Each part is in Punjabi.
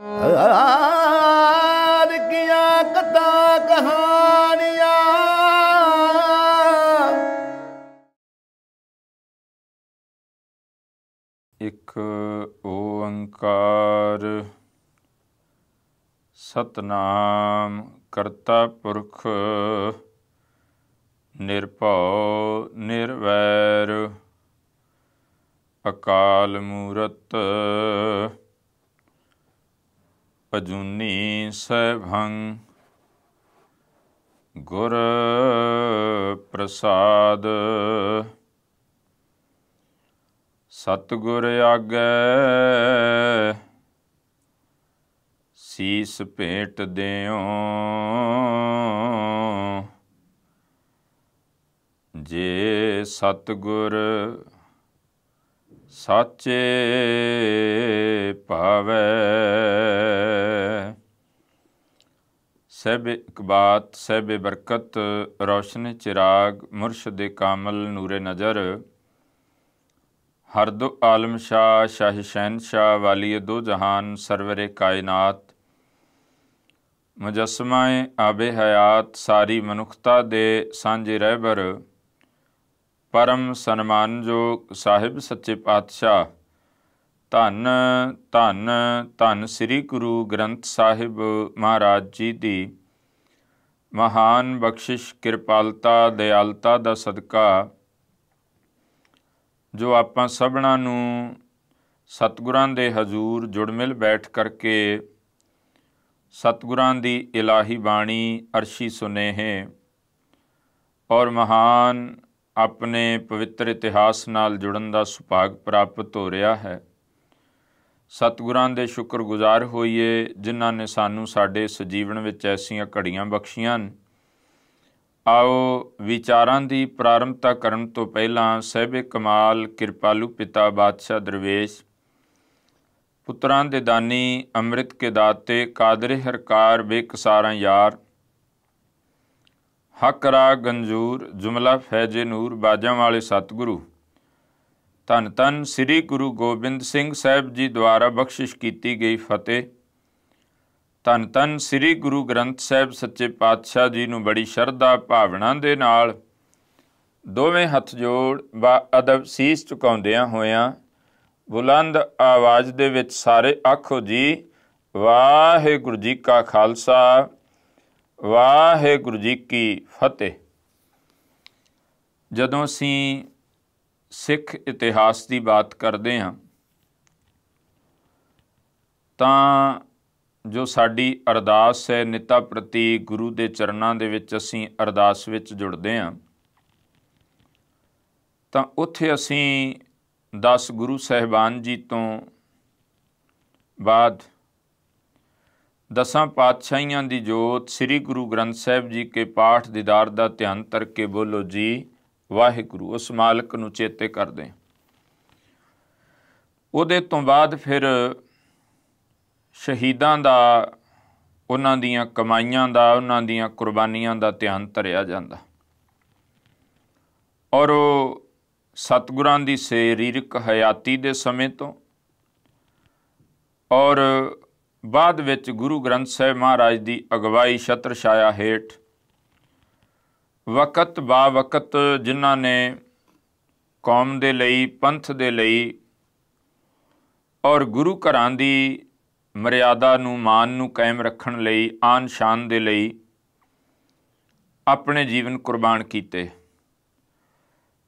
ਆਰ ਕੀਆਂ ਕਥਾ ਕਹਾਣੀਆਂ ਇੱਕ ਓੰਕਾਰ ਸਤਨਾਮ ਕਰਤਾ ਪੁਰਖ ਨਿਰਭਉ ਨਿਰਵੈਰ ਅਕਾਲ ਮੂਰਤ ਪਜੂਨੀ ਸਭੰ ਗੁਰ ਪ੍ਰਸਾਦ ਸਤਗੁਰ ਆਗੈ ਸੀਸ ਭੇਟ ਦਿਓ ਜੇ ਸਤਗੁਰ ਸਾਚੇ ਭਾਵੇ ਸਹਿਬ ਬਾਤ ਸਹਿਬ ਬਰਕਤ ਰੌਸ਼ਨ ਚਿਰਾਗ ਮੁਰਸ਼ਦ ਕਾਮਲ ਨੂਰੇ ਨਜ਼ਰ ਹਰ ਦੋ ਆਲਮ ਸ਼ਾ ਸ਼ਾਹ ਸ਼ਾ ਵਾਲੀ ਦੋ ਜਹਾਨ ਸਰਵਰੇ ਕਾਇਨਾਤ ਮੁਜਸਮਾਏ ਆਬੇ ਹਯਾਤ ਸਾਰੀ ਮਨੁੱਖਤਾ ਦੇ ਸਾਂਝੇ ਰਹਿਬਰ ਪਰਮ ਸਨਮਾਨਯੋਗ ਸਾਹਿਬ ਸੱਚੇ ਪਾਤਸ਼ਾਹ ਧੰਨ ਧੰਨ ਧੰਨ ਸ੍ਰੀ ਗੁਰੂ ਗ੍ਰੰਥ ਸਾਹਿਬ ਮਹਾਰਾਜ ਜੀ ਦੀ ਮਹਾਨ ਬਖਸ਼ਿਸ਼ ਕਿਰਪਾਲਤਾ ਦਇਆਲਤਾ ਦਾ ਸਦਕਾ ਜੋ ਆਪਾਂ ਸਭਣਾ ਨੂੰ ਸਤਿਗੁਰਾਂ ਦੇ ਹਜ਼ੂਰ ਜੁੜ ਮਿਲ ਬੈਠ ਕਰਕੇ ਸਤਿਗੁਰਾਂ ਦੀ ਇਲਾਹੀ ਬਾਣੀ ਅਰਸ਼ੀ ਸੁਨੇਹੇ ਔਰ ਮਹਾਨ ਆਪਣੇ ਪਵਿੱਤਰ ਇਤਿਹਾਸ ਨਾਲ ਜੁੜਨ ਦਾ ਸੁਭਾਗ ਪ੍ਰਾਪਤ ਹੋ ਰਿਹਾ ਹੈ ਸਤਿਗੁਰਾਂ ਦੇ ਸ਼ੁਕਰਗੁਜ਼ਾਰ ਹੋਈਏ ਜਿਨ੍ਹਾਂ ਨੇ ਸਾਨੂੰ ਸਾਡੇ ਸਜੀਵਨ ਵਿੱਚ ਐਸੀਆਂ ਘੜੀਆਂ ਬਖਸ਼ੀਆਂ ਆਓ ਵਿਚਾਰਾਂ ਦੀ ਪ੍ਰਾਰੰਭਤਾ ਕਰਨ ਤੋਂ ਪਹਿਲਾਂ ਸਹਿਬੇ ਕਮਾਲ ਕਿਰਪਾਲੂ ਪਿਤਾ ਬਾਦਸ਼ਾਹ ਦਰਵੇਸ਼ ਪੁੱਤਰਾਂ ਦੇ ਦਾਨੀ ਅੰਮ੍ਰਿਤ ਕੇ ਦਾਤੇ ਕਾਦਰ ਹਰਕਾਰ ਬੇਕਸਾਰਾਂ ਯਾਰ ਹਕ ਰਾ ਗੰਜੂਰ ਜੁਮਲਾ ਫੈਜ਼ੇ ਨੂਰ ਬਾਜਾਂ ਵਾਲੇ ਸਤਿਗੁਰੂ ਧੰਨ ਧੰਨ ਸ੍ਰੀ ਗੁਰੂ ਗੋਬਿੰਦ ਸਿੰਘ ਸਾਹਿਬ ਜੀ ਦੁਆਰਾ ਬਖਸ਼ਿਸ਼ ਕੀਤੀ ਗਈ ਫਤਿਹ ਧੰਨ ਧੰਨ ਸ੍ਰੀ ਗੁਰੂ ਗ੍ਰੰਥ ਸਾਹਿਬ ਸੱਚੇ ਪਾਤਸ਼ਾਹ ਜੀ ਨੂੰ ਬੜੀ ਸ਼ਰਧਾ ਭਾਵਨਾ ਦੇ ਨਾਲ ਦੋਵੇਂ ਹੱਥ ਜੋੜ ਬਾ ਅਦਬ ਸੀਸ ਝੁਕਾਉਂਦਿਆਂ ਹੋਇਆਂ ਬੁਲੰਦ ਆਵਾਜ਼ ਦੇ ਵਿੱਚ ਸਾਰੇ ਆਖੋ ਜੀ ਵਾਹਿਗੁਰੂ ਜੀ ਕਾ ਖਾਲਸਾ ਵਾਹਿਗੁਰੂ ਜੀ ਕੀ ਫਤਿਹ ਜਦੋਂ ਅਸੀਂ ਸਿੱਖ ਇਤਿਹਾਸ ਦੀ ਬਾਤ ਕਰਦੇ ਹਾਂ ਤਾਂ ਜੋ ਸਾਡੀ ਅਰਦਾਸ ਹੈ ਨਿਤਾ ਪ੍ਰਤੀ ਗੁਰੂ ਦੇ ਚਰਨਾਂ ਦੇ ਵਿੱਚ ਅਸੀਂ ਅਰਦਾਸ ਵਿੱਚ ਜੁੜਦੇ ਹਾਂ ਤਾਂ ਉੱਥੇ ਅਸੀਂ 10 ਗੁਰੂ ਸਹਿਬਾਨ ਜੀ ਤੋਂ ਬਾਅਦ ਦਸਾਂ ਪਾਤਸ਼ਾਹੀਆਂ ਦੀ ਜੋਤ ਸ੍ਰੀ ਗੁਰੂ ਗ੍ਰੰਥ ਸਾਹਿਬ ਜੀ ਕੇ ਪਾਠ ਦੀਦਾਰ ਦਾ ਧਿਆਨ ਕੇ ਬੋਲੋ ਜੀ ਵਾਹਿਗੁਰੂ ਉਸ ਮਾਲਕ ਨੂੰ ਚੇਤੇ ਕਰਦੇ ਉਹਦੇ ਤੋਂ ਬਾਅਦ ਫਿਰ ਸ਼ਹੀਦਾਂ ਦਾ ਉਹਨਾਂ ਦੀਆਂ ਕਮਾਈਆਂ ਦਾ ਉਹਨਾਂ ਦੀਆਂ ਕੁਰਬਾਨੀਆਂ ਦਾ ਧਿਆਨ ਧਰਿਆ ਜਾਂਦਾ ਔਰ ਉਹ ਸਤਗੁਰਾਂ ਦੀ ਸਰੀਰਕ ਹਯਾਤੀ ਦੇ ਸਮੇਂ ਤੋਂ ਔਰ ਬਾਅਦ ਵਿੱਚ ਗੁਰੂ ਗ੍ਰੰਥ ਸਾਹਿਬ ਮਹਾਰਾਜ ਦੀ ਅਗਵਾਈ ਛਤਰ ਛਾਇਆ ਹੇਠ ਵਕਤ ਬਾ ਵਕਤ ਜਿਨ੍ਹਾਂ ਨੇ ਕੌਮ ਦੇ ਲਈ ਪੰਥ ਦੇ ਲਈ ਔਰ ਗੁਰੂ ਘਰਾਂ ਦੀ ਮਰਿਆਦਾ ਨੂੰ ਮਾਨ ਨੂੰ ਕਾਇਮ ਰੱਖਣ ਲਈ ਆਨ ਸ਼ਾਨ ਦੇ ਲਈ ਆਪਣੇ ਜੀਵਨ ਕੁਰਬਾਨ ਕੀਤੇ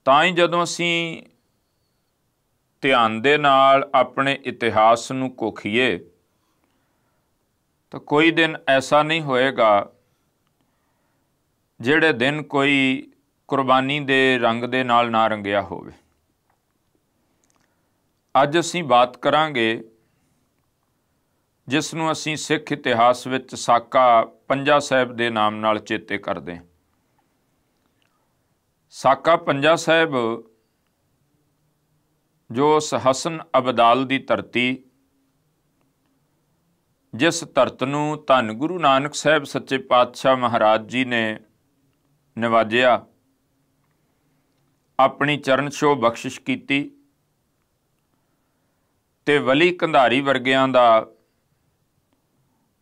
ਤਾਂ ਹੀ ਜਦੋਂ ਅਸੀਂ ਧਿਆਨ ਦੇ ਨਾਲ ਆਪਣੇ ਇਤਿਹਾਸ ਨੂੰ ਕੋਖੀਏ ਤਾਂ ਕੋਈ ਦਿਨ ਐਸਾ ਨਹੀਂ ਹੋਏਗਾ ਜਿਹੜੇ ਦਿਨ ਕੋਈ ਕੁਰਬਾਨੀ ਦੇ ਰੰਗ ਦੇ ਨਾਲ ਨਾ ਰੰਗਿਆ ਹੋਵੇ ਅੱਜ ਅਸੀਂ ਬਾਤ ਕਰਾਂਗੇ ਜਿਸ ਨੂੰ ਅਸੀਂ ਸਿੱਖ ਇਤਿਹਾਸ ਵਿੱਚ ਸਾਕਾ ਪੰਜਾ ਸਾਹਿਬ ਦੇ ਨਾਮ ਨਾਲ ਚੇਤੇ ਕਰਦੇ ਹਾਂ ਸਾਕਾ ਪੰਜਾ ਸਾਹਿਬ ਜੋ ਉਸ ਹਸਨ ਅਬਦਾਲ ਦੀ ਧਰਤੀ ਜਿਸ ਧਰਤ ਨੂੰ ਧੰਨ ਗੁਰੂ ਨਾਨਕ ਸਾਹਿਬ ਸੱਚੇ ਪਾਤਸ਼ਾਹ ਮਹਾਰਾਜ ਜੀ ਨੇ ਨਿਵਾਜਿਆ ਆਪਣੀ ਚਰਨ ਛੋ ਬਖਸ਼ਿਸ਼ ਕੀਤੀ ਤੇ ਵਲੀ ਕੰਧਾਰੀ ਵਰਗਿਆਂ ਦਾ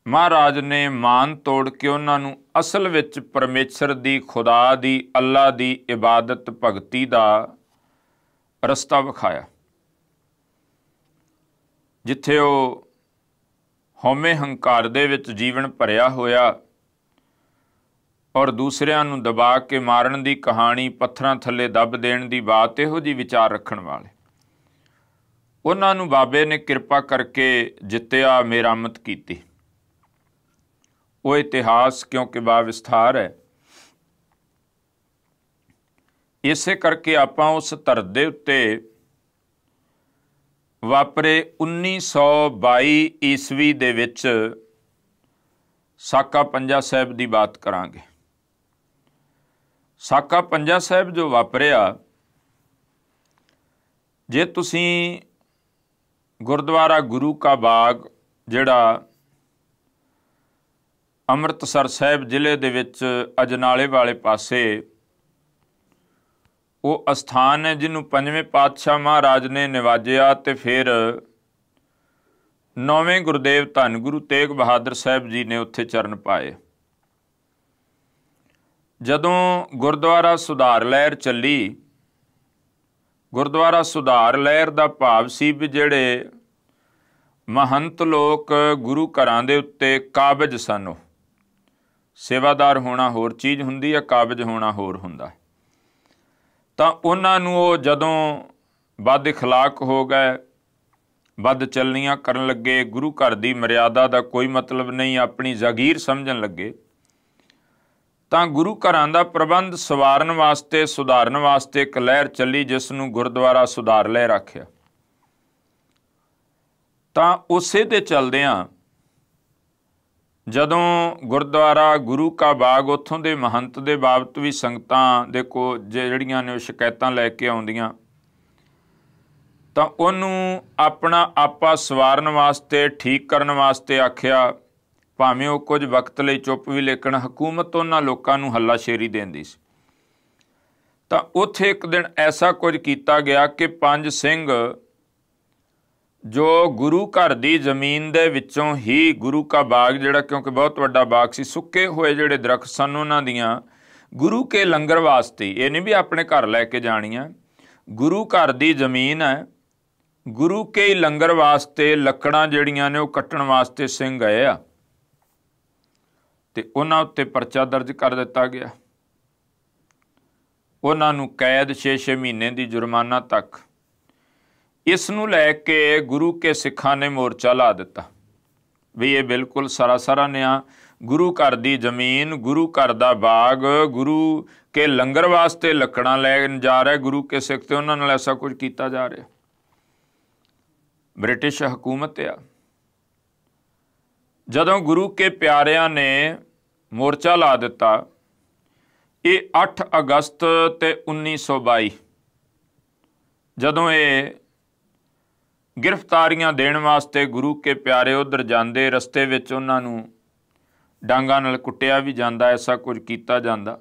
ਮਹਾਰਾਜ ਨੇ ਮਾਨ ਤੋੜ ਕੇ ਉਹਨਾਂ ਨੂੰ ਅਸਲ ਵਿੱਚ ਪਰਮੇਸ਼ਰ ਦੀ ਖੁਦਾ ਦੀ ਅੱਲਾ ਦੀ ਇਬਾਦਤ ਭਗਤੀ ਦਾ ਰਸਤਾ ਵਿਖਾਇਆ ਜਿੱਥੇ ਉਹ ਹਉਮੈ ਹੰਕਾਰ ਦੇ ਵਿੱਚ ਜੀਵਨ ਭਰਿਆ ਹੋਇਆ ਔਰ ਦੂਸਰਿਆਂ ਨੂੰ ਦਬਾ ਕੇ ਮਾਰਨ ਦੀ ਕਹਾਣੀ ਪੱਥਰਾਂ ਥੱਲੇ ਦੱਬ ਦੇਣ ਦੀ ਬਾਤ ਇਹੋ ਜੀ ਵਿਚਾਰ ਰੱਖਣ ਵਾਲੇ ਉਹਨਾਂ ਨੂੰ ਬਾਬੇ ਨੇ ਕਿਰਪਾ ਕਰਕੇ ਜਿੱਤਿਆ ਮੇਰਾਮਤ ਕੀਤੀ ਉਹ ਇਤਿਹਾਸ ਕਿਉਂਕਿ ਬਾ ਵਿਸਥਾਰ ਹੈ ਇਸੇ ਕਰਕੇ ਆਪਾਂ ਉਸ ਧਰਤ ਦੇ ਉੱਤੇ ਵਾਪਰੇ 1922 ਈਸਵੀ ਦੇ ਵਿੱਚ ਸਾਕਾ ਪੰਜਾ ਸਾਹਿਬ ਦੀ ਬਾਤ ਕਰਾਂਗੇ ਸਾਕਾ ਪੰਜਾ ਸਾਹਿਬ ਜੋ ਵਾਪਰਿਆ ਜੇ ਤੁਸੀਂ ਗੁਰਦੁਆਰਾ ਗੁਰੂ ਕਾ ਬਾਗ ਜਿਹੜਾ ਅੰਮ੍ਰਿਤਸਰ ਸਾਹਿਬ ਜ਼ਿਲ੍ਹੇ ਦੇ ਵਿੱਚ ਅਜਨਾਲੇ ਵਾਲੇ ਪਾਸੇ ਉਹ ਅਸਥਾਨ ਹੈ ਜਿਹਨੂੰ ਪੰਜਵੇਂ ਪਾਤਸ਼ਾਹ ਮਹਾਰਾਜ ਨੇ ਨਿਵਾਜਿਆ ਤੇ ਫਿਰ ਨੌਵੇਂ ਗੁਰਦੇਵ ਧੰਨ ਗੁਰੂ ਤੇਗ ਬਹਾਦਰ ਸਾਹਿਬ ਜੀ ਨੇ ਉੱਥੇ ਚਰਨ ਪਾਏ ਜਦੋਂ ਗੁਰਦੁਆਰਾ ਸੁਧਾਰ ਲਹਿਰ ਚੱਲੀ ਗੁਰਦੁਆਰਾ ਸੁਧਾਰ ਲਹਿਰ ਦਾ ਭਾਵ ਸੀ ਵੀ ਜਿਹੜੇ ਮਹੰਤ ਲੋਕ ਗੁਰੂ ਘਰਾਂ ਦੇ ਉੱਤੇ ਕਾਬਜ ਸਨ ਸੇਵਾਦਾਰ ਹੋਣਾ ਹੋਰ ਚੀਜ਼ ਹੁੰਦੀ ਹੈ ਕਾਬਜ ਹੋਣਾ ਹੋਰ ਹੁੰਦਾ ਤਾਂ ਉਹਨਾਂ ਨੂੰ ਉਹ ਜਦੋਂ ਵੱਧ اخلاق ਹੋ ਗਏ ਵੱਧ ਚਲਨੀਆਂ ਕਰਨ ਲੱਗੇ ਗੁਰੂ ਘਰ ਦੀ ਮਰਿਆਦਾ ਦਾ ਕੋਈ ਮਤਲਬ ਨਹੀਂ ਆਪਣੀ ਜ਼ਗੀਰ ਸਮਝਣ ਲੱਗੇ ਤਾਂ ਗੁਰੂ ਘਰਾਂ ਦਾ ਪ੍ਰਬੰਧ ਸਵਾਰਨ ਵਾਸਤੇ ਸੁਧਾਰਨ ਵਾਸਤੇ ਇੱਕ ਲਹਿਰ ਚੱਲੀ ਜਿਸ ਨੂੰ ਗੁਰਦੁਆਰਾ ਸੁਧਾਰ ਲੈ ਰੱਖਿਆ ਤਾਂ ਉਸੇ ਤੇ ਆਂ ਜਦੋਂ ਗੁਰਦੁਆਰਾ ਗੁਰੂ ਕਾ ਬਾਗ ਉੱਥੋਂ ਦੇ ਮਹੰਤ ਦੇ ਬਾਬਤ ਵੀ ਸੰਗਤਾਂ ਦੇ ਕੋ ਜਿਹੜੀਆਂ ਨੇ ਸ਼ਿਕਾਇਤਾਂ ਲੈ ਕੇ ਆਉਂਦੀਆਂ ਤਾਂ ਉਹਨੂੰ ਆਪਣਾ ਆਪਾ ਸਵਾਰਨ ਵਾਸਤੇ ਠੀਕ ਕਰਨ ਵਾਸਤੇ ਆਖਿਆ ਭਾਵੇਂ ਉਹ ਕੁਝ ਵਕਤ ਲਈ ਚੁੱਪ ਵੀ ਲੇਕਿਨ ਹਕੂਮਤ ਉਹਨਾਂ ਲੋਕਾਂ ਨੂੰ ਹੱਲਾਸ਼ੇਰੀ ਦਿੰਦੀ ਸੀ ਤਾਂ ਉੱਥੇ ਇੱਕ ਦਿਨ ਐਸਾ ਕੁਝ ਕੀਤਾ ਗਿਆ ਕਿ ਪੰਜ ਸਿੰਘ ਜੋ ਗੁਰੂ ਘਰ ਦੀ ਜ਼ਮੀਨ ਦੇ ਵਿੱਚੋਂ ਹੀ ਗੁਰੂ ਕਾ ਬਾਗ ਜਿਹੜਾ ਕਿਉਂਕਿ ਬਹੁਤ ਵੱਡਾ ਬਾਗ ਸੀ ਸੁੱਕੇ ਹੋਏ ਜਿਹੜੇ ਦਰਖਤ ਸਨ ਉਹਨਾਂ ਦੀਆਂ ਗੁਰੂ ਕੇ ਲੰਗਰ ਵਾਸਤੇ ਇਹ ਨਹੀਂ ਵੀ ਆਪਣੇ ਘਰ ਲੈ ਕੇ ਜਾਣੀਆਂ ਗੁਰੂ ਘਰ ਦੀ ਜ਼ਮੀਨ ਹੈ ਗੁਰੂ ਕੇ ਲੰਗਰ ਵਾਸਤੇ ਲੱਕੜਾਂ ਜਿਹੜੀਆਂ ਨੇ ਉਹ ਕੱਟਣ ਵਾਸਤੇ ਸਿੰਘ ਆਏ ਆ ਤੇ ਉਹਨਾਂ ਉੱਤੇ ਪਰਚਾ ਦਰਜ ਕਰ ਦਿੱਤਾ ਗਿਆ ਉਹਨਾਂ ਨੂੰ ਕੈਦ 6-6 ਮਹੀਨੇ ਦੀ ਜੁਰਮਾਨਾ ਤੱਕ ਇਸ ਨੂੰ ਲੈ ਕੇ ਗੁਰੂ ਕੇ ਸਿੱਖਾਂ ਨੇ ਮੋਰਚਾ ਲਾ ਦਿੱਤਾ ਵੀ ਇਹ ਬਿਲਕੁਲ ਸਰਾਸਰਾ ਨਿਆ ਗੁਰੂ ਘਰ ਦੀ ਜ਼ਮੀਨ ਗੁਰੂ ਘਰ ਦਾ ਬਾਗ ਗੁਰੂ ਕੇ ਲੰਗਰ ਵਾਸਤੇ ਲੱਕੜਾਂ ਲੈ ਜਾ ਰਿਹਾ ਗੁਰੂ ਕੇ ਸਿੱਖ ਤੇ ਉਹਨਾਂ ਨਾਲ ਐਸਾ ਕੁਝ ਕੀਤਾ ਜਾ ਰਿਹਾ ਬ੍ਰਿਟਿਸ਼ ਹਕੂਮਤ ਆ ਜਦੋਂ ਗੁਰੂ ਕੇ ਪਿਆਰਿਆਂ ਨੇ ਮੋਰਚਾ ਲਾ ਦਿੱਤਾ ਇਹ 8 ਅਗਸਤ ਤੇ 1922 ਜਦੋਂ ਇਹ ਗ੍ਰਿਫਤਾਰੀਆਂ ਦੇਣ ਵਾਸਤੇ ਗੁਰੂ ਕੇ ਪਿਆਰੇ ਉਧਰ ਜਾਂਦੇ ਰਸਤੇ ਵਿੱਚ ਉਹਨਾਂ ਨੂੰ ਡਾਂਗਾ ਨਾਲ ਕੁੱਟਿਆ ਵੀ ਜਾਂਦਾ ਐਸਾ ਕੁਝ ਕੀਤਾ ਜਾਂਦਾ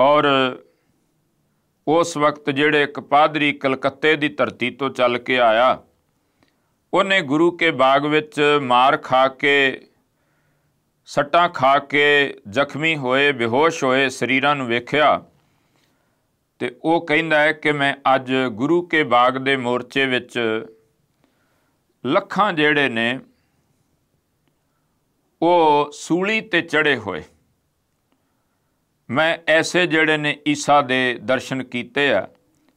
ਔਰ ਉਸ ਵਕਤ ਜਿਹੜੇ ਇੱਕ ਪਾਦਰੀ ਕਲਕੱਤੇ ਦੀ ਧਰਤੀ ਤੋਂ ਚੱਲ ਕੇ ਆਇਆ ਉਹਨੇ ਗੁਰੂ ਕੇ ਬਾਗ ਵਿੱਚ ਮਾਰ ਖਾ ਕੇ ਸੱਟਾਂ ਖਾ ਕੇ ਜ਼ਖਮੀ ਹੋਏ ਬੇਹੋਸ਼ ਹੋਏ ਸਰੀਰਾਂ ਨੂੰ ਵੇਖਿਆ ਤੇ ਉਹ ਕਹਿੰਦਾ ਹੈ ਕਿ ਮੈਂ ਅੱਜ ਗੁਰੂ ਕੇ ਬਾਗ ਦੇ ਮੋਰਚੇ ਵਿੱਚ ਲੱਖਾਂ ਜਿਹੜੇ ਨੇ ਉਹ ਸੂਲੀ ਤੇ ਚੜੇ ਹੋਏ ਮੈਂ ਐਸੇ ਜਿਹੜੇ ਨੇ ਈਸਾ ਦੇ ਦਰਸ਼ਨ ਕੀਤੇ ਆ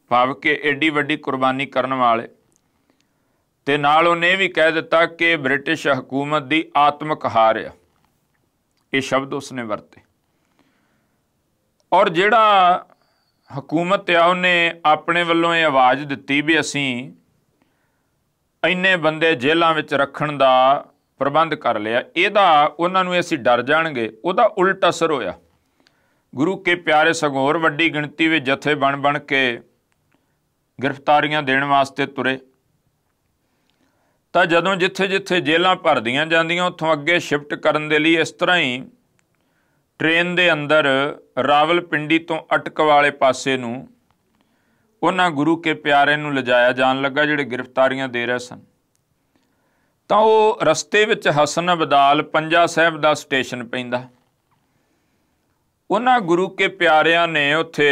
ਭਾਵ ਕਿ ਐਡੀ ਵੱਡੀ ਕੁਰਬਾਨੀ ਕਰਨ ਵਾਲੇ ਤੇ ਨਾਲ ਉਹਨੇ ਵੀ ਕਹਿ ਦਿੱਤਾ ਕਿ ਬ੍ਰਿਟਿਸ਼ ਹਕੂਮਤ ਦੀ ਆਤਮਕ ਹਾਰ ਆ ਇਹ ਸ਼ਬਦ ਉਸਨੇ ਵਰਤੇ ਔਰ ਜਿਹੜਾ ਹਕੂਮਤ ਆ ਉਹਨੇ ਆਪਣੇ ਵੱਲੋਂ ਇਹ ਆਵਾਜ਼ ਦਿੱਤੀ ਵੀ ਅਸੀਂ ਇੰਨੇ ਬੰਦੇ ਜੇਲ੍ਹਾਂ ਵਿੱਚ ਰੱਖਣ ਦਾ ਪ੍ਰਬੰਧ ਕਰ ਲਿਆ ਇਹਦਾ ਉਹਨਾਂ ਨੂੰ ਅਸੀਂ ਡਰ ਜਾਣਗੇ ਉਹਦਾ ਉਲਟ ਅਸਰ ਹੋਇਆ ਗੁਰੂ ਕੇ ਪਿਆਰੇ ਸੰਗੋਰ ਵੱਡੀ ਗਿਣਤੀ ਵਿੱਚ ਜਥੇ ਬਣ ਬਣ ਕੇ ਗ੍ਰਿਫਤਾਰੀਆਂ ਦੇਣ ਵਾਸਤੇ ਤੁਰੇ ਤਾਂ ਜਦੋਂ ਜਿੱਥੇ-ਜਿੱਥੇ ਜੇਲ੍ਹਾਂ ਭਰਦੀਆਂ ਜਾਂਦੀਆਂ ਉੱਥੋਂ ਅੱਗੇ ਸ਼ਿਫਟ ਕਰਨ ਦੇ ਲਈ ਇਸ ਤਰ੍ਹਾਂ ਹੀ ਟ੍ਰੇਨ ਦੇ ਅੰਦਰ ਰਾਵਲਪਿੰਡੀ ਤੋਂ ਅਟਕ ਵਾਲੇ ਪਾਸੇ ਨੂੰ ਉਹਨਾਂ ਗੁਰੂ ਕੇ ਪਿਆਰੇ ਨੂੰ ਲਜਾਇਆ ਜਾਣ ਲੱਗਾ ਜਿਹੜੇ ਗ੍ਰਿਫਤਾਰੀਆਂ ਦੇ ਰਹੇ ਸਨ ਤਾਂ ਉਹ ਰਸਤੇ ਵਿੱਚ ਹਸਨ ਬਦਾਲ ਪੰਜਾ ਸਾਹਿਬ ਦਾ ਸਟੇਸ਼ਨ ਪੈਂਦਾ ਉਹਨਾਂ ਗੁਰੂ ਕੇ ਪਿਆਰਿਆਂ ਨੇ ਉੱਥੇ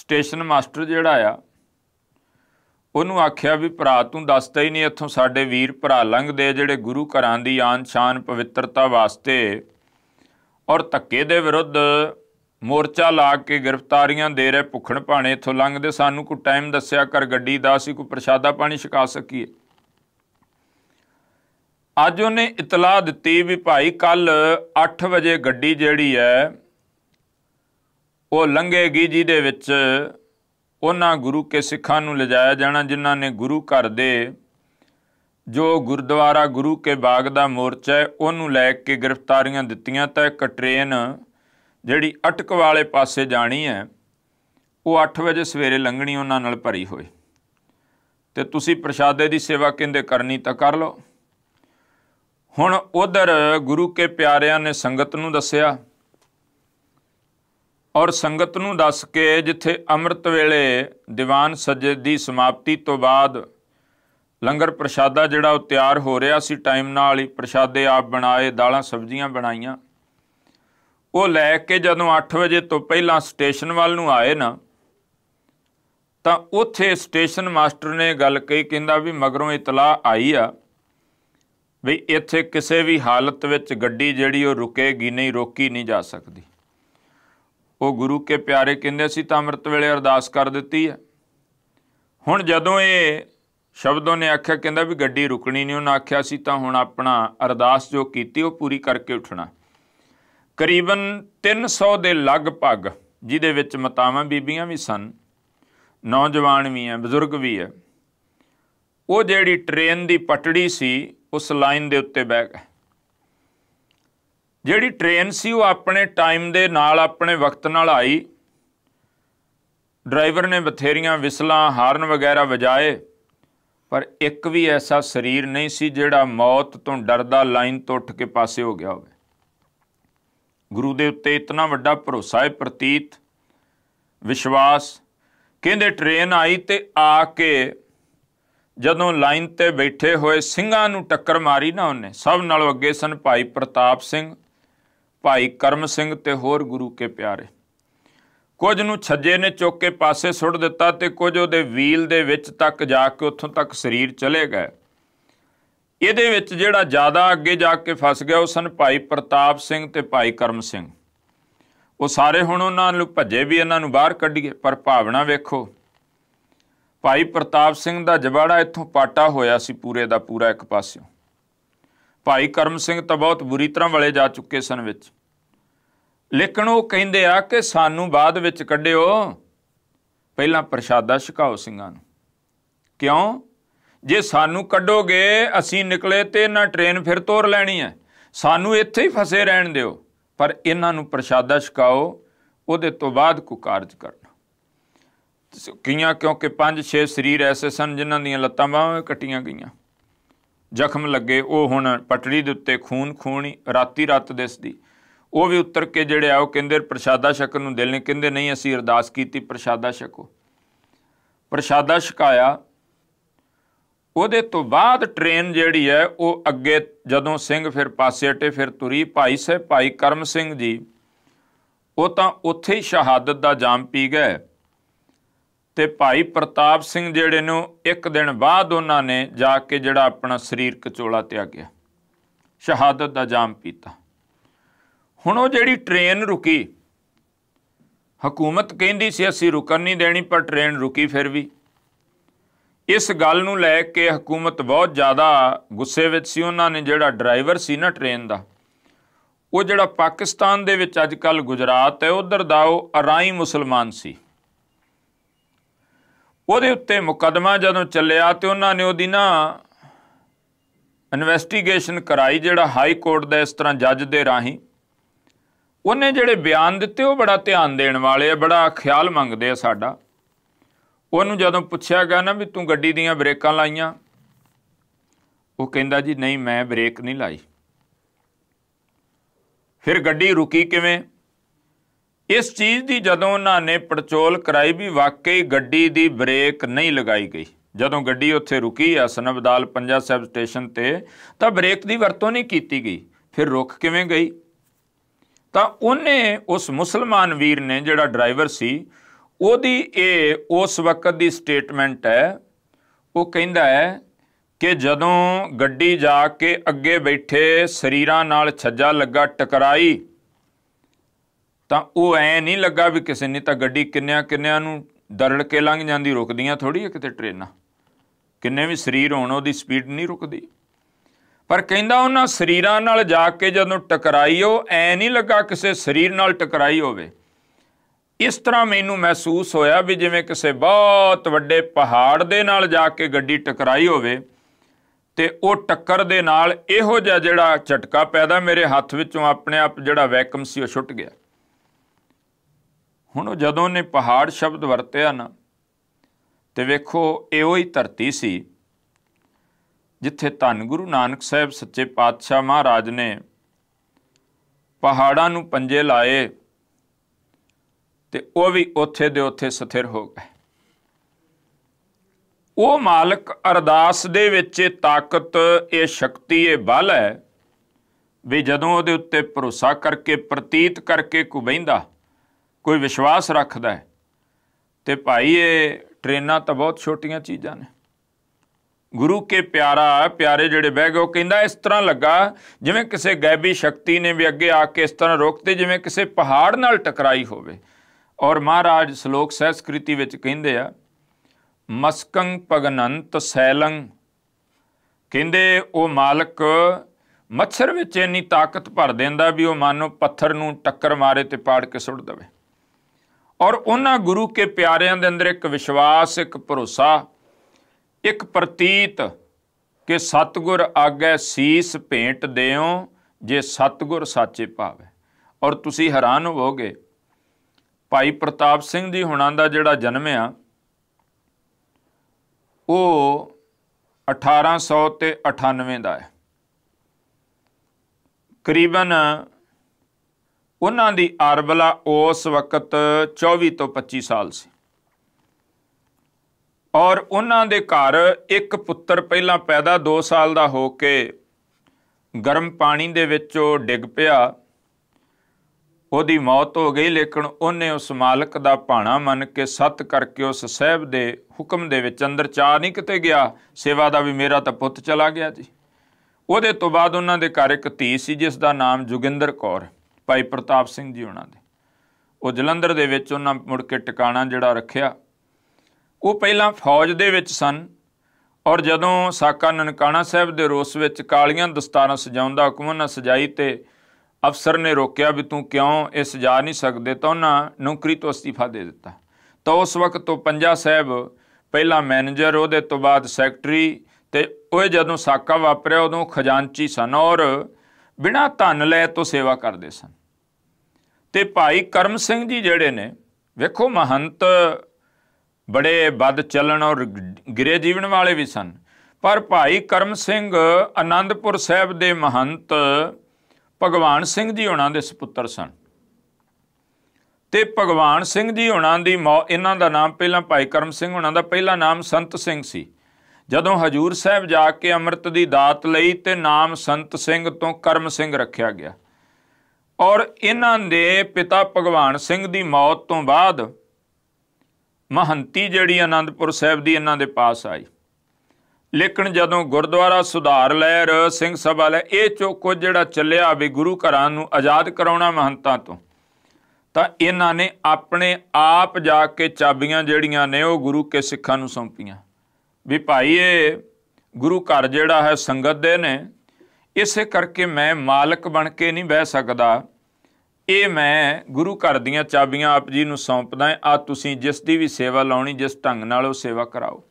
ਸਟੇਸ਼ਨ ਮਾਸਟਰ ਜਿਹੜਾ ਆ ਉਹਨੂੰ ਆਖਿਆ ਵੀ ਭਰਾ ਤੂੰ ਦੱਸਦਾ ਹੀ ਨਹੀਂ ਇੱਥੋਂ ਸਾਡੇ ਵੀਰ ਭਰਾ ਲੰਘਦੇ ਜਿਹੜੇ ਗੁਰੂ ਘਰਾਂ ਦੀ ਆਨ ਸ਼ਾਨ ਪਵਿੱਤਰਤਾ ਵਾਸਤੇ ਔਰ ਧੱਕੇ ਦੇ ਵਿਰੁੱਧ ਮੋਰਚਾ ਲਾ ਕੇ ਗ੍ਰਿਫਤਾਰੀਆਂ ਦੇ ਰਹੇ ਭੁੱਖਣ ਭਾਣੇ ਇਥੋਂ ਲੰਘਦੇ ਸਾਨੂੰ ਕੋਈ ਟਾਈਮ ਦੱਸਿਆ ਕਰ ਗੱਡੀ ਦਾ ਅਸੀਂ ਕੋਈ ਪ੍ਰਸ਼ਾਦਾ ਪਾਣੀ ਛਕਾ ਸਕੀਏ ਅੱਜ ਉਹਨੇ ਇਤਲਾਹ ਦਿੱਤੀ ਵੀ ਭਾਈ ਕੱਲ 8 ਵਜੇ ਗੱਡੀ ਜਿਹੜੀ ਹੈ ਉਹ ਲੰਘੇਗੀ ਜਿਹਦੇ ਵਿੱਚ ਉਹਨਾਂ ਗੁਰੂ ਕੇ ਸਿੱਖਾਂ ਨੂੰ ਲਿਜਾਇਆ ਜਾਣਾ ਜਿਨ੍ਹਾਂ ਨੇ ਗੁਰੂ ਘਰ ਦੇ ਜੋ ਗੁਰਦੁਆਰਾ ਗੁਰੂ ਕੇ ਬਾਗ ਦਾ ਮੋਰਚਾ ਹੈ ਉਹਨੂੰ ਲੈ ਕੇ ਗ੍ਰਿਫਤਾਰੀਆਂ ਦਿੱਤੀਆਂ ਤਾਂ ਇੱਕ ਟ੍ਰੇਨ ਜਿਹੜੀ ਅਟਕ ਵਾਲੇ ਪਾਸੇ ਜਾਣੀ ਹੈ ਉਹ 8 ਵਜੇ ਸਵੇਰੇ ਲੰਘਣੀ ਉਹਨਾਂ ਨਾਲ ਭਰੀ ਹੋਈ ਤੇ ਤੁਸੀਂ ਪ੍ਰਸ਼ਾਦੇ ਦੀ ਸੇਵਾ ਕਿੰਦੇ ਕਰਨੀ ਤਾਂ ਕਰ ਲਓ ਹੁਣ ਉਧਰ ਗੁਰੂ ਕੇ ਪਿਆਰਿਆਂ ਨੇ ਸੰਗਤ ਨੂੰ ਦੱਸਿਆ ਔਰ ਸੰਗਤ ਨੂੰ ਦੱਸ ਕੇ ਜਿੱਥੇ ਅੰਮ੍ਰਿਤ ਵੇਲੇ ਦੀਵਾਨ ਸੱਜੇ ਦੀ ਸਮਾਪਤੀ ਤੋਂ ਬਾਅਦ ਲੰਗਰ ਪ੍ਰਸ਼ਾਦਾ ਜਿਹੜਾ ਉਹ ਤਿਆਰ ਹੋ ਰਿਹਾ ਸੀ ਟਾਈਮ ਨਾਲ ਹੀ ਪ੍ਰਸ਼ਾਦੇ ਆਪ ਬਣਾਏ ਦਾਲਾਂ ਸਬਜ਼ੀਆਂ ਬਣਾਈਆਂ ਉਹ ਲੈ ਕੇ ਜਦੋਂ 8 ਵਜੇ ਤੋਂ ਪਹਿਲਾਂ ਸਟੇਸ਼ਨ ਵੱਲ ਨੂੰ ਆਏ ਨਾ ਤਾਂ ਉੱਥੇ ਸਟੇਸ਼ਨ ਮਾਸਟਰ ਨੇ ਗੱਲ ਕਹੀ ਕਹਿੰਦਾ ਵੀ ਮਗਰੋਂ ਇਤਲਾਹ ਆਈ ਆ ਵੀ ਇੱਥੇ ਕਿਸੇ ਵੀ ਹਾਲਤ ਵਿੱਚ ਗੱਡੀ ਜਿਹੜੀ ਉਹ ਰੁਕੇਗੀ ਨਹੀਂ ਰੋਕੀ ਨਹੀਂ ਜਾ ਸਕਦੀ ਉਹ ਗੁਰੂ ਕੇ ਪਿਆਰੇ ਕਹਿੰਦੇ ਸੀ ਤਾਂ ਅੰਮ੍ਰਿਤ ਵੇਲੇ ਅਰਦਾਸ ਕਰ ਦਿੱਤੀ ਹੈ ਹੁਣ ਜਦੋਂ ਇਹ ਸ਼ਬਦੋਂ ਨੇ ਆਖਿਆ ਕਹਿੰਦਾ ਵੀ ਗੱਡੀ ਰੁਕਣੀ ਨਹੀਂ ਉਹਨਾਂ ਆਖਿਆ ਸੀ ਤਾਂ ਹੁਣ ਆਪਣਾ ਅਰਦਾਸ ਜੋ ਕੀਤੀ ਉਹ ਪੂਰੀ ਕਰਕੇ ਉੱਠਣਾ ਕਰੀਬਨ 300 ਦੇ ਲਗਭਗ ਜਿਹਦੇ ਵਿੱਚ ਮਤਾਵਾਂ ਬੀਬੀਆਂ ਵੀ ਸਨ ਨੌਜਵਾਨ ਵੀ ਆ ਬਜ਼ੁਰਗ ਵੀ ਆ ਉਹ ਜਿਹੜੀ ਟ੍ਰੇਨ ਦੀ ਪਟੜੀ ਸੀ ਉਸ ਲਾਈਨ ਦੇ ਉੱਤੇ ਬੈ ਗਏ ਜਿਹੜੀ ਟ੍ਰੇਨ ਸੀ ਉਹ ਆਪਣੇ ਟਾਈਮ ਦੇ ਨਾਲ ਆਪਣੇ ਵਕਤ ਨਾਲ ਆਈ ਡਰਾਈਵਰ ਨੇ ਬਥੇਰੀਆਂ ਵਿਸਲਾਂ ਹਾਰਨ ਵਗੈਰਾ ਵਜਾਏ ਪਰ ਇੱਕ ਵੀ ਐਸਾ ਸਰੀਰ ਨਹੀਂ ਸੀ ਜਿਹੜਾ ਮੌਤ ਤੋਂ ਡਰਦਾ ਲਾਈਨ ਤੋਂ ਉੱਠ ਕੇ ਪਾਸੇ ਹੋ ਗਿਆ ਹੋਵੇ ਗੁਰੂ ਦੇ ਉੱਤੇ ਇਤਨਾ ਵੱਡਾ ਭਰੋਸਾ ਹੈ ਪ੍ਰਤੀਤ ਵਿਸ਼ਵਾਸ ਕਹਿੰਦੇ ਟ੍ਰੇਨ ਆਈ ਤੇ ਆ ਕੇ ਜਦੋਂ ਲਾਈਨ ਤੇ ਬੈਠੇ ਹੋਏ ਸਿੰਘਾਂ ਨੂੰ ਟੱਕਰ ਮਾਰੀ ਨਾ ਉਹਨੇ ਸਭ ਨਾਲੋਂ ਅੱਗੇ ਸਨ ਭਾਈ ਪ੍ਰਤਾਪ ਸਿੰਘ ਭਾਈ ਕਰਮ ਸਿੰਘ ਤੇ ਹੋਰ ਗੁਰੂ ਕੇ ਪਿਆਰੇ ਕੁਝ ਨੂੰ ਛੱਜੇ ਨੇ ਚੁੱਕ ਕੇ ਪਾਸੇ ਸੁੱਟ ਦਿੱਤਾ ਤੇ ਕੁਝ ਉਹਦੇ ਵੀਲ ਦੇ ਵਿੱਚ ਤੱਕ ਜਾ ਕੇ ਉੱਥੋਂ ਤੱਕ ਸਰੀਰ ਚਲੇ ਗਿਆ ਇਹਦੇ ਵਿੱਚ ਜਿਹੜਾ ਜ਼ਿਆਦਾ ਅੱਗੇ ਜਾ ਕੇ ਫਸ ਗਿਆ ਉਹ ਸਨ ਭਾਈ ਪ੍ਰਤਾਪ ਸਿੰਘ ਤੇ ਭਾਈ ਕਰਮ ਸਿੰਘ ਉਹ ਸਾਰੇ ਹੁਣ ਉਹਨਾਂ ਨੂੰ ਭੱਜੇ ਵੀ ਇਹਨਾਂ ਨੂੰ ਬਾਹਰ ਕੱਢੀਏ ਪਰ ਭਾਵਨਾ ਵੇਖੋ ਭਾਈ ਪ੍ਰਤਾਪ ਸਿੰਘ ਦਾ ਜਵਾੜਾ ਇੱਥੋਂ ਪਾਟਾ ਹੋਇਆ ਸੀ ਪੂਰੇ ਦਾ ਪੂਰਾ ਇੱਕ ਪਾਸਿਓਂ ਭਾਈ ਕਰਮ ਸਿੰਘ ਤਾਂ ਬਹੁਤ ਬੁਰੀ ਤਰ੍ਹਾਂ ਵਲੇ ਜਾ ਚੁੱਕੇ ਸਨ ਵਿੱਚ ਲੇਕਿਨ ਉਹ ਕਹਿੰਦੇ ਆ ਕਿ ਸਾਨੂੰ ਬਾਅਦ ਵਿੱਚ ਕੱਢਿਓ ਪਹਿਲਾਂ ਪ੍ਰਸ਼ਾਦਾ ਛਕਾਓ ਸਿੰਘਾਂ ਨੂੰ ਕਿਉਂ ਜੇ ਸਾਨੂੰ ਕੱਢੋਗੇ ਅਸੀਂ ਨਿਕਲੇ ਤੇ ਇਹਨਾਂ ਟ੍ਰੇਨ ਫਿਰ ਤੋਰ ਲੈਣੀ ਹੈ ਸਾਨੂੰ ਇੱਥੇ ਹੀ ਫਸੇ ਰਹਿਣ ਦਿਓ ਪਰ ਇਹਨਾਂ ਨੂੰ ਪ੍ਰਸ਼ਾਦਾ ਛਕਾਓ ਉਹਦੇ ਤੋਂ ਬਾਅਦ ਕੋ ਕਾਰਜ ਕਰਨਾ ਕਈਆਂ ਕਿਉਂਕਿ 5-6 ਸਰੀਰ ਐਸੇ ਸਨ ਜਿਨ੍ਹਾਂ ਦੀਆਂ ਲੱਤਾਂ ਬਾਹਾਂ ਕੱਟੀਆਂ ਗਈਆਂ ਜ਼ਖਮ ਲੱਗੇ ਉਹ ਹੁਣ ਪਟੜੀ ਦੇ ਉੱਤੇ ਖੂਨ ਖੂਣੀ ਰਾਤੀ ਰਾਤ ਦਿਸਦੀ ਉਹ ਵੀ ਉੱਤਰ ਕੇ ਜਿਹੜੇ ਆ ਉਹ ਕਹਿੰਦੇ ਪ੍ਰਸ਼ਾਦਾ ਛਕ ਨੂੰ ਦਿਲ ਨੇ ਕਹਿੰਦੇ ਨਹੀਂ ਅਸੀਂ ਅਰਦਾਸ ਕੀਤੀ ਪ੍ਰਸ਼ਾਦਾ ਛਕੋ ਪ੍ਰਸ਼ਾਦਾ ਛਕਾਇਆ ਉਹਦੇ ਤੋਂ ਬਾਅਦ ਟ੍ਰੇਨ ਜਿਹੜੀ ਹੈ ਉਹ ਅੱਗੇ ਜਦੋਂ ਸਿੰਘ ਫਿਰ ਪਾਸੇ ਹਟੇ ਫਿਰ ਤੁਰੀ ਭਾਈ ਸਾਹਿਬ ਭਾਈ ਕਰਮ ਸਿੰਘ ਜੀ ਉਹ ਤਾਂ ਉੱਥੇ ਹੀ ਸ਼ਹਾਦਤ ਦਾ ਜਾਮ ਪੀ ਗਏ ਤੇ ਭਾਈ ਪ੍ਰਤਾਪ ਸਿੰਘ ਜਿਹੜੇ ਨੂੰ ਇੱਕ ਦਿਨ ਬਾਅਦ ਉਹਨਾਂ ਨੇ ਜਾ ਕੇ ਜਿਹੜਾ ਆਪਣਾ ਸਰੀਰ ਕਚੋਲਾ ਤਿਆਗਿਆ ਸ਼ਹਾਦਤ ਦਾ ਜਾਮ ਪੀਤਾ ਹੁਣ ਉਹ ਜਿਹੜੀ ਟ੍ਰੇਨ ਰੁਕੀ ਹਕੂਮਤ ਕਹਿੰਦੀ ਸੀ ਅਸੀਂ ਰੁਕਣ ਨਹੀਂ ਦੇਣੀ ਪਰ ਟ੍ਰੇਨ ਰੁਕੀ ਫਿਰ ਵੀ ਇਸ ਗੱਲ ਨੂੰ ਲੈ ਕੇ ਹਕੂਮਤ ਬਹੁਤ ਜ਼ਿਆਦਾ ਗੁੱਸੇ ਵਿੱਚ ਸੀ ਉਹਨਾਂ ਨੇ ਜਿਹੜਾ ਡਰਾਈਵਰ ਸੀ ਨਾ ਟ੍ਰੇਨ ਦਾ ਉਹ ਜਿਹੜਾ ਪਾਕਿਸਤਾਨ ਦੇ ਵਿੱਚ ਅੱਜ ਕੱਲ ਗੁਜਰਾਤ ਹੈ ਉਧਰ ਦਾ ਉਹ ਅਰਾਈ ਮੁਸਲਮਾਨ ਸੀ ਉਹਦੇ ਉੱਤੇ ਮੁਕਦਮਾ ਜਦੋਂ ਚੱਲਿਆ ਤੇ ਉਹਨਾਂ ਨੇ ਉਹਦੀ ਨਾ ਇਨਵੈਸਟੀਗੇਸ਼ਨ ਕਰਾਈ ਜਿਹੜਾ ਹਾਈ ਕੋਰਟ ਦਾ ਇਸ ਤਰ੍ਹਾਂ ਜੱਜ ਦੇ ਰਾਹੀਂ ਉਹਨੇ ਜਿਹੜੇ ਬਿਆਨ ਦਿੱਤੇ ਉਹ ਬੜਾ ਧਿਆਨ ਦੇਣ ਵਾਲੇ ਆ ਬੜਾ ਖਿਆਲ ਮੰਗਦੇ ਆ ਸਾਡਾ ਉਹਨੂੰ ਜਦੋਂ ਪੁੱਛਿਆ ਗਿਆ ਨਾ ਵੀ ਤੂੰ ਗੱਡੀ ਦੀਆਂ ਬ੍ਰੇਕਾਂ ਲਾਈਆਂ ਉਹ ਕਹਿੰਦਾ ਜੀ ਨਹੀਂ ਮੈਂ ਬ੍ਰੇਕ ਨਹੀਂ ਲਾਈ ਫਿਰ ਗੱਡੀ ਰੁਕੀ ਕਿਵੇਂ ਇਸ ਚੀਜ਼ ਦੀ ਜਦੋਂ ਉਹਨਾਂ ਨੇ ਪੜਚੋਲ ਕਰਾਈ ਵੀ ਵਾਕਈ ਗੱਡੀ ਦੀ ਬ੍ਰੇਕ ਨਹੀਂ ਲਗਾਈ ਗਈ ਜਦੋਂ ਗੱਡੀ ਉੱਥੇ ਰੁਕੀ ਆ ਸਨਬਦਾਲ ਪੰਜਾ ਸਾਹਿਬ ਸਟੇਸ਼ਨ ਤੇ ਤਾਂ ਬ੍ਰੇਕ ਦੀ ਵਰਤੋਂ ਨਹੀਂ ਕੀਤੀ ਗਈ ਫਿਰ ਰੁਕ ਕਿਵੇਂ ਗਈ ਤਾਂ ਉਹਨੇ ਉਸ ਮੁਸਲਮਾਨ ਵੀਰ ਨੇ ਜਿਹੜਾ ਡਰਾਈਵਰ ਸੀ ਉਹਦੀ ਇਹ ਉਸ ਵਕਤ ਦੀ ਸਟੇਟਮੈਂਟ ਹੈ ਉਹ ਕਹਿੰਦਾ ਹੈ ਕਿ ਜਦੋਂ ਗੱਡੀ ਜਾ ਕੇ ਅੱਗੇ ਬੈਠੇ ਸਰੀਰਾਂ ਨਾਲ ਛੱਜਾ ਲੱਗਾ ਟਕਰਾਈ ਤਾਂ ਉਹ ਐ ਨਹੀਂ ਲੱਗਾ ਵੀ ਕਿਸੇ ਨੇ ਤਾਂ ਗੱਡੀ ਕਿੰਨਿਆਂ ਕਿੰਨਿਆਂ ਨੂੰ ਦਰੜ ਕੇ ਲੰਘ ਜਾਂਦੀ ਰੁਕਦੀਆਂ ਥੋੜੀ ਹੈ ਕਿਤੇ ਟ੍ਰੇਨਾਂ ਕਿੰਨੇ ਵੀ ਸਰੀਰ ਹੋਣ ਉਹਦੀ ਸਪੀਡ ਨਹੀਂ ਰੁਕਦੀ ਪਰ ਕਹਿੰਦਾ ਉਹਨਾਂ ਸਰੀਰਾਂ ਨਾਲ ਜਾ ਕੇ ਜਦੋਂ ਟਕਰਾਈ ਉਹ ਐ ਨਹੀਂ ਲੱਗਾ ਕਿਸੇ ਸਰੀਰ ਨਾਲ ਟਕਰਾਈ ਹੋਵੇ ਇਸ ਤਰ੍ਹਾਂ ਮੈਨੂੰ ਮਹਿਸੂਸ ਹੋਇਆ ਵੀ ਜਿਵੇਂ ਕਿਸੇ ਬਹੁਤ ਵੱਡੇ ਪਹਾੜ ਦੇ ਨਾਲ ਜਾ ਕੇ ਗੱਡੀ ਟਕਰਾਈ ਹੋਵੇ ਤੇ ਉਹ ਟੱਕਰ ਦੇ ਨਾਲ ਇਹੋ ਜਿਹਾ ਜਿਹੜਾ ਝਟਕਾ ਪੈਦਾ ਮੇਰੇ ਹੱਥ ਵਿੱਚੋਂ ਆਪਣੇ ਆਪ ਜਿਹੜਾ ਵੈਕਮ ਸੀ ਉਹ ਛੁੱਟ ਗਿਆ ਹੁਣ ਉਹ ਜਦੋਂ ਨੇ ਪਹਾੜ ਸ਼ਬਦ ਵਰਤਿਆ ਨਾ ਤੇ ਵੇਖੋ ਇਹੋ ਹੀ ਧਰਤੀ ਸੀ ਜਿੱਥੇ ਧੰਨ ਗੁਰੂ ਨਾਨਕ ਸਾਹਿਬ ਸੱਚੇ ਪਾਤਸ਼ਾਹ ਮਹਾਰਾਜ ਨੇ ਪਹਾੜਾਂ ਨੂੰ ਪੰਜੇ ਲਾਏ ਤੇ ਉਹ ਵੀ ਉੱਥੇ ਦੇ ਉੱਥੇ ਸਥਿਰ ਹੋ ਗਏ ਉਹ ਮਾਲਕ ਅਰਦਾਸ ਦੇ ਵਿੱਚ ਇਹ ਤਾਕਤ ਇਹ ਸ਼ਕਤੀ ਇਹ ਬਲ ਹੈ ਵੀ ਜਦੋਂ ਉਹਦੇ ਉੱਤੇ ਭਰੋਸਾ ਕਰਕੇ ਪ੍ਰਤੀਤ ਕਰਕੇ ਕੋ ਬੈਂਦਾ ਕੋਈ ਵਿਸ਼ਵਾਸ ਰੱਖਦਾ ਹੈ ਤੇ ਭਾਈ ਇਹ ਟ੍ਰੇਨਾਂ ਤਾਂ ਬਹੁਤ ਛੋਟੀਆਂ ਚੀਜ਼ਾਂ ਨੇ ਗੁਰੂ ਕੇ ਪਿਆਰਾ ਪਿਆਰੇ ਜਿਹੜੇ ਬਹਿ ਗਏ ਉਹ ਕਹਿੰਦਾ ਇਸ ਤਰ੍ਹਾਂ ਲੱਗਾ ਜਿਵੇਂ ਕਿਸੇ ਗੈਬੀ ਸ਼ਕਤੀ ਨੇ ਵੀ ਅੱਗੇ ਆ ਕੇ ਇਸ ਤਰ੍ਹਾਂ ਰੋਕਤੇ ਜਿਵੇਂ ਕਿਸੇ ਪਹਾੜ ਨਾਲ ਟਕਰਾਈ ਹੋਵੇ ਔਰ ਮਹਾਰਾਜ ਸ਼ਲੋਕ ਸੰਸਕ੍ਰਿਤੀ ਵਿੱਚ ਕਹਿੰਦੇ ਆ ਮਸਕੰ ਪਗਨੰਤ ਸੈਲੰ ਕਹਿੰਦੇ ਉਹ ਮਾਲਕ ਮੱਛਰ ਵਿੱਚ ਇੰਨੀ ਤਾਕਤ ਭਰ ਦਿੰਦਾ ਵੀ ਉਹ ਮਾਨੋ ਪੱਥਰ ਨੂੰ ਟੱਕਰ ਮਾਰੇ ਤੇ ਪਾੜ ਕੇ ਸੁੱਟ ਦਵੇ ਔਰ ਉਹਨਾਂ ਗੁਰੂ ਕੇ ਪਿਆਰਿਆਂ ਦੇ ਅੰਦਰ ਇੱਕ ਵਿਸ਼ਵਾਸ ਇੱਕ ਭਰੋਸਾ ਇੱਕ ਪ੍ਰਤੀਤ ਕਿ ਸਤਗੁਰ ਆਗੇ ਸੀਸ ਭੇਂਟ ਦਿਓ ਜੇ ਸਤਗੁਰ ਸਾਚੇ ਭਾਵੇ ਔਰ ਤੁਸੀਂ ਹੈਰਾਨ ਹੋਵੋਗੇ ਭਾਈ ਪ੍ਰਤਾਪ ਸਿੰਘ ਜੀ ਹੁਣਾਂ ਦਾ ਜਿਹੜਾ ਜਨਮ ਆ ਉਹ 1800 ਤੇ 98 ਦਾ ਹੈ ਕਰੀਬਨ ਉਹਨਾਂ ਦੀ ਆਰਬਲਾ ਉਸ ਵਕਤ 24 ਤੋਂ 25 ਸਾਲ ਸੀ ਔਰ ਉਹਨਾਂ ਦੇ ਘਰ ਇੱਕ ਪੁੱਤਰ ਪਹਿਲਾਂ ਪੈਦਾ 2 ਸਾਲ ਦਾ ਹੋ ਕੇ ਗਰਮ ਪਾਣੀ ਦੇ ਵਿੱਚ ਉਹ ਡਿੱਗ ਪਿਆ ਉਹਦੀ ਮੌਤ ਹੋ ਗਈ ਲੇਕਿਨ ਉਹਨੇ ਉਸ ਮਾਲਕ ਦਾ ਭਾਣਾ ਮੰਨ ਕੇ ਸਤ ਕਰਕੇ ਉਸ ਸਹਿਬ ਦੇ ਹੁਕਮ ਦੇ ਵਿੱਚ ਅੰਦਰ ਚਾ ਨਹੀਂ ਕਿਤੇ ਗਿਆ ਸੇਵਾ ਦਾ ਵੀ ਮੇਰਾ ਤਾਂ ਪੁੱਤ ਚਲਾ ਗਿਆ ਜੀ ਉਹਦੇ ਤੋਂ ਬਾਅਦ ਉਹਨਾਂ ਦੇ ਘਰ ਇੱਕ ਧੀ ਸੀ ਜਿਸ ਦਾ ਨਾਮ ਜੁਗਿੰਦਰ ਕੌਰ ਭਾਈ ਪ੍ਰਤਾਪ ਸਿੰਘ ਜੀ ਉਹਨਾਂ ਦੇ ਉਹ ਜਲੰਧਰ ਦੇ ਵਿੱਚ ਉਹਨਾਂ ਮੁੜ ਕੇ ਟਿਕਾਣਾ ਜਿਹੜਾ ਰੱਖਿਆ ਉਹ ਪਹਿਲਾਂ ਫੌਜ ਦੇ ਵਿੱਚ ਸਨ ਔਰ ਜਦੋਂ ਸਾਕਾ ਨਨਕਾਣਾ ਸਾਹਿਬ ਦੇ ਰੋਸ ਵਿੱਚ ਕਾਲੀਆਂ ਦਸਤਾਰਾਂ ਸਜਾਉਂਦਾ ਹੁਕਮ ਨਾ ਸਜਾਈ ਤੇ ਅਫਸਰ ਨੇ ਰੋਕਿਆ ਵੀ ਤੂੰ ਕਿਉਂ ਇਹ ਸਜਾ ਨਹੀਂ ਸਕਦੇ ਤਾਂ ਉਹਨਾਂ ਨੌਕਰੀ ਤੋਂ ਅਸਤੀਫਾ ਦੇ ਦਿੱਤਾ ਤਾਂ ਉਸ ਵਕਤ ਤੋਂ ਪੰਜਾ ਸਾਹਿਬ ਪਹਿਲਾ ਮੈਨੇਜਰ ਉਹਦੇ ਤੋਂ ਬਾਅਦ ਸੈਕਟਰੀ ਤੇ ਉਹ ਜਦੋਂ ਸਾਕਾ ਵਾਪਰਿਆ ਉਦੋਂ ਖਜ਼ਾਨਚੀ ਸਨ ਔਰ ਬਿਨਾ ਧਨ ਲੈ ਤੋਂ ਸੇਵਾ ਕਰਦੇ ਸਨ ਤੇ ਭਾਈ ਕਰਮ ਸਿੰਘ ਜੀ ਜਿਹੜੇ ਨੇ ਵੇਖੋ ਮਹੰਤ ਬੜੇ ਵੱਧ ਚੱਲਣ ਔਰ ਗਿਰੇ ਜੀਵਨ ਵਾਲੇ ਵੀ ਸਨ ਪਰ ਭਾਈ ਕਰਮ ਸਿੰਘ ਆਨੰਦਪੁਰ ਸਾਹਿਬ ਦੇ ਮਹੰਤ ਭਗਵਾਨ ਸਿੰਘ ਜੀ ਉਹਨਾਂ ਦੇ ਸੁਪੁੱਤਰ ਸਨ ਤੇ ਭਗਵਾਨ ਸਿੰਘ ਜੀ ਉਹਨਾਂ ਦੀ ਇਹਨਾਂ ਦਾ ਨਾਮ ਪਹਿਲਾਂ ਭਾਈ ਕਰਮ ਸਿੰਘ ਉਹਨਾਂ ਦਾ ਪਹਿਲਾ ਨਾਮ ਸੰਤ ਸਿੰਘ ਸੀ ਜਦੋਂ ਹਜੂਰ ਸਾਹਿਬ ਜਾ ਕੇ ਅੰਮ੍ਰਿਤ ਦੀ ਦਾਤ ਲਈ ਤੇ ਨਾਮ ਸੰਤ ਸਿੰਘ ਤੋਂ ਕਰਮ ਸਿੰਘ ਰੱਖਿਆ ਗਿਆ ਔਰ ਇਹਨਾਂ ਦੇ ਪਿਤਾ ਭਗਵਾਨ ਸਿੰਘ ਦੀ ਮੌਤ ਤੋਂ ਬਾਅਦ ਮਹੰਤੀ ਜਿਹੜੀ ਆਨੰਦਪੁਰ ਸਾਹਿਬ ਦੀ ਇਹਨਾਂ ਦੇ ਪਾਸ ਆਈ ਲੇਕਿਨ ਜਦੋਂ ਗੁਰਦੁਆਰਾ ਸੁਧਾਰ ਰ ਸਿੰਘ ਸਭਾ ਲੈ ਇਹ ਚੋ ਕੁਝ ਜਿਹੜਾ ਚੱਲਿਆ ਵੀ ਗੁਰੂ ਘਰਾਂ ਨੂੰ ਆਜ਼ਾਦ ਕਰਾਉਣਾ ਮਹੰਤਾਂ ਤੋਂ ਤਾਂ ਇਹਨਾਂ ਨੇ ਆਪਣੇ ਆਪ ਜਾ ਕੇ ਚਾਬੀਆਂ ਜਿਹੜੀਆਂ ਨੇ ਉਹ ਗੁਰੂ ਕੇ ਸਿੱਖਾਂ ਨੂੰ ਸੌਂਪੀਆਂ ਵੀ ਭਾਈ ਇਹ ਗੁਰੂ ਘਰ ਜਿਹੜਾ ਹੈ ਸੰਗਤ ਦੇ ਨੇ ਇਸੇ ਕਰਕੇ ਮੈਂ ਮਾਲਕ ਬਣ ਕੇ ਨਹੀਂ ਬਹਿ ਸਕਦਾ ਇਹ ਮੈਂ ਗੁਰੂ ਘਰ ਦੀਆਂ ਚਾਬੀਆਂ ਆਪ ਜੀ ਨੂੰ ਸੌਂਪਦਾ ਹਾਂ ਆ ਤੁਸੀਂ ਜਿਸ ਦੀ ਵੀ ਸੇਵਾ ਲਾਉਣੀ ਜਿਸ ਢੰਗ ਨਾਲ ਉਹ ਸੇਵਾ ਕਰਾਓ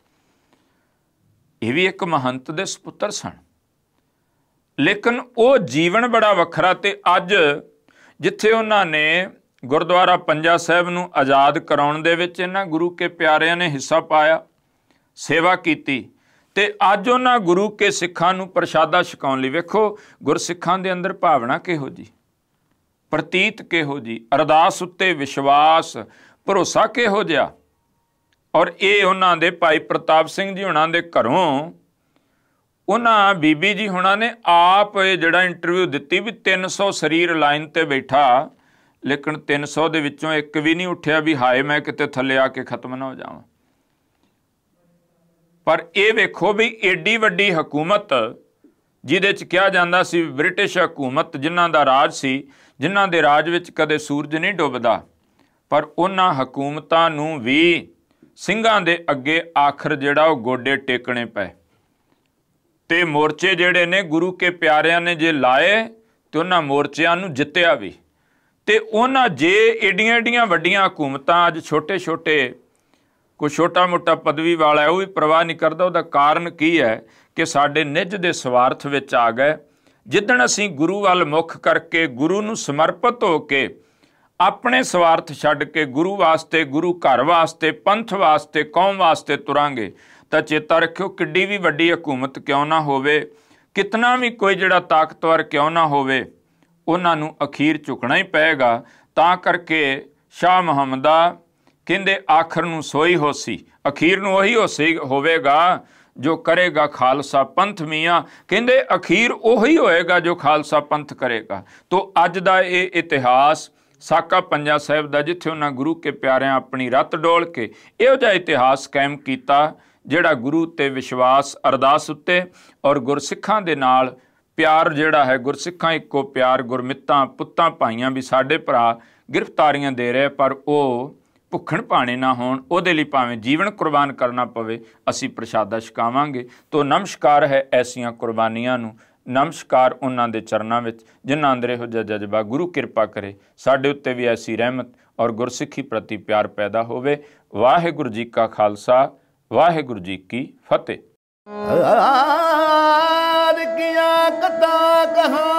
ਇਹ ਵੀ ਇੱਕ ਮਹੰਤ ਦੇ ਸੁਪੁੱਤਰ ਸਨ ਲੇਕਿਨ ਉਹ ਜੀਵਨ ਬੜਾ ਵੱਖਰਾ ਤੇ ਅੱਜ ਜਿੱਥੇ ਉਹਨਾਂ ਨੇ ਗੁਰਦੁਆਰਾ ਪੰਜਾ ਸਾਹਿਬ ਨੂੰ ਆਜ਼ਾਦ ਕਰਾਉਣ ਦੇ ਵਿੱਚ ਇਹਨਾਂ ਗੁਰੂ ਕੇ ਪਿਆਰਿਆਂ ਨੇ ਹਿੱਸਾ ਪਾਇਆ ਸੇਵਾ ਕੀਤੀ ਤੇ ਅੱਜ ਉਹਨਾਂ ਗੁਰੂ ਕੇ ਸਿੱਖਾਂ ਨੂੰ ਪ੍ਰਸ਼ਾਦਾ ਛਕਾਉਣ ਲਈ ਵੇਖੋ ਗੁਰਸਿੱਖਾਂ ਦੇ ਅੰਦਰ ਭਾਵਨਾ ਕਿਹੋ ਜੀ ਪ੍ਰਤੀਤ ਕਿਹੋ ਜੀ ਅਰਦਾਸ ਉੱਤੇ ਵਿਸ਼ਵਾਸ ਭਰੋਸਾ ਕਿਹੋ ਜਿਆ ਔਰ ਇਹ ਉਹਨਾਂ ਦੇ ਭਾਈ ਪ੍ਰਤਾਪ ਸਿੰਘ ਜੀ ਹੁਣਾਂ ਦੇ ਘਰੋਂ ਉਹਨਾਂ ਬੀਬੀ ਜੀ ਹੁਣਾਂ ਨੇ ਆਪ ਇਹ ਜਿਹੜਾ ਇੰਟਰਵਿਊ ਦਿੱਤੀ ਵੀ 300 ਸਰੀਰ ਲਾਈਨ ਤੇ ਬੈਠਾ ਲੇਕਿਨ 300 ਦੇ ਵਿੱਚੋਂ ਇੱਕ ਵੀ ਨਹੀਂ ਉੱਠਿਆ ਵੀ ਹਾਏ ਮੈਂ ਕਿਤੇ ਥੱਲੇ ਆ ਕੇ ਖਤਮ ਨਾ ਹੋ ਜਾਵਾਂ ਪਰ ਇਹ ਵੇਖੋ ਵੀ ਏਡੀ ਵੱਡੀ ਹਕੂਮਤ ਜਿਹਦੇ 'ਚ ਕਿਹਾ ਜਾਂਦਾ ਸੀ ਬ੍ਰਿਟਿਸ਼ ਹਕੂਮਤ ਜਿਨ੍ਹਾਂ ਦਾ ਰਾਜ ਸੀ ਜਿਨ੍ਹਾਂ ਦੇ ਰਾਜ ਵਿੱਚ ਕਦੇ ਸੂਰਜ ਨਹੀਂ ਡੁੱਬਦਾ ਪਰ ਉਹਨਾਂ ਹਕੂਮਤਾਂ ਨੂੰ ਵੀ ਸਿੰਘਾਂ ਦੇ ਅੱਗੇ ਆਖਰ ਜਿਹੜਾ ਉਹ ਗੋਡੇ ਟੇਕਣੇ ਪਏ ਤੇ ਮੋਰਚੇ ਜਿਹੜੇ ਨੇ ਗੁਰੂ ਕੇ ਪਿਆਰਿਆਂ ਨੇ ਜੇ ਲਾਏ ਤੇ ਉਹਨਾਂ ਮੋਰਚਿਆਂ ਨੂੰ ਜਿੱਤਿਆ ਵੀ ਤੇ ਉਹਨਾਂ ਜੇ ਏਡੀਆਂ ਏਡੀਆਂ ਵੱਡੀਆਂ ਹਕੂਮਤਾਂ ਅੱਜ ਛੋਟੇ-ਛੋਟੇ ਕੋ ਛੋਟਾ-ਮੋਟਾ ਪਦਵੀ ਵਾਲਾ ਉਹ ਵੀ ਪ੍ਰਵਾਹ ਨਹੀਂ ਕਰਦਾ ਉਹਦਾ ਕਾਰਨ ਕੀ ਹੈ ਕਿ ਸਾਡੇ ਨਿੱਜ ਦੇ ਸਵਾਰਥ ਵਿੱਚ ਆ ਗਏ ਜਿੱਦਣ ਅਸੀਂ ਗੁਰੂ ਵੱਲ ਮੁਖ ਕਰਕੇ ਗੁਰੂ ਨੂੰ ਸਮਰਪਿਤ ਹੋ ਕੇ ਆਪਣੇ ਸਵਾਰਥ ਛੱਡ ਕੇ ਗੁਰੂ ਵਾਸਤੇ ਗੁਰੂ ਘਰ ਵਾਸਤੇ ਪੰਥ ਵਾਸਤੇ ਕੌਮ ਵਾਸਤੇ ਤੁਰਾਂਗੇ ਤਾਂ ਚੇਤਾ ਰੱਖਿਓ ਕਿੱਡੀ ਵੀ ਵੱਡੀ ਹਕੂਮਤ ਕਿਉਂ ਨਾ ਹੋਵੇ ਕਿਤਨਾ ਵੀ ਕੋਈ ਜਿਹੜਾ ਤਾਕਤਵਰ ਕਿਉਂ ਨਾ ਹੋਵੇ ਉਹਨਾਂ ਨੂੰ ਅਖੀਰ ਝੁਕਣਾ ਹੀ ਪਏਗਾ ਤਾਂ ਕਰਕੇ ਸ਼ਾਹ ਮੁਹੰਮਦਾ ਕਹਿੰਦੇ ਆਖਰ ਨੂੰ ਸੋਈ ਹੋਸੀ ਅਖੀਰ ਨੂੰ ਉਹੀ ਹੋਸੀ ਹੋਵੇਗਾ ਜੋ ਕਰੇਗਾ ਖਾਲਸਾ ਪੰਥ ਮੀਆਂ ਕਹਿੰਦੇ ਅਖੀਰ ਉਹੀ ਹੋਏਗਾ ਜੋ ਖਾਲਸਾ ਪੰਥ ਕਰੇਗਾ ਤੋਂ ਅੱਜ ਦਾ ਇਹ ਇਤਿਹਾਸ ਸਾਕਾ ਪੰਜਾ ਸਾਹਿਬ ਦਾ ਜਿੱਥੇ ਉਹਨਾਂ ਗੁਰੂ ਕੇ ਪਿਆਰਿਆਂ ਆਪਣੀ ਰਤ ਡੋਲ ਕੇ ਇਹੋ ਜਿਹਾ ਇਤਿਹਾਸ ਕਾਇਮ ਕੀਤਾ ਜਿਹੜਾ ਗੁਰੂ ਤੇ ਵਿਸ਼ਵਾਸ ਅਰਦਾਸ ਉੱਤੇ ਔਰ ਗੁਰਸਿੱਖਾਂ ਦੇ ਨਾਲ ਪਿਆਰ ਜਿਹੜਾ ਹੈ ਗੁਰਸਿੱਖਾਂ ਇੱਕੋ ਪਿਆਰ ਗੁਰਮਿੱਤਾਂ ਪੁੱਤਾਂ ਭਾਈਆਂ ਵੀ ਸਾਡੇ ਭਰਾ ਗ੍ਰਿਫਤਾਰੀਆਂ ਦੇ ਰਹੇ ਪਰ ਉਹ ਭੁੱਖਣ ਭਾਣੇ ਨਾ ਹੋਣ ਉਹਦੇ ਲਈ ਭਾਵੇਂ ਜੀਵਨ ਕੁਰਬਾਨ ਕਰਨਾ ਪਵੇ ਅਸੀਂ ਪ੍ਰਸ਼ਾਦਾ ਛਕਾਵਾਂਗੇ ਤੋਂ ਨਮਸਕਾਰ ਹੈ ਐਸੀਆਂ ਕੁਰਬਾਨੀਆਂ ਨੂੰ ਨਮਸਕਾਰ ਉਹਨਾਂ ਦੇ ਚਰਨਾਂ ਵਿੱਚ ਜਿਨ੍ਹਾਂ ਅੰਦਰ ਇਹੋ ਜਿਹਾ ਜਜ਼ਬਾ ਗੁਰੂ ਕਿਰਪਾ ਕਰੇ ਸਾਡੇ ਉੱਤੇ ਵੀ ਐਸੀ ਰਹਿਮਤ ਔਰ ਗੁਰਸਿੱਖੀ ਪ੍ਰਤੀ ਪਿਆਰ ਪੈਦਾ ਹੋਵੇ ਵਾਹਿਗੁਰੂ ਜੀ ਕਾ ਖਾਲਸਾ ਵਾਹਿਗੁਰੂ ਜੀ ਕੀ ਫਤਿਹ ਆਦ ਕੀਆ ਕਤਾ ਕਹਾ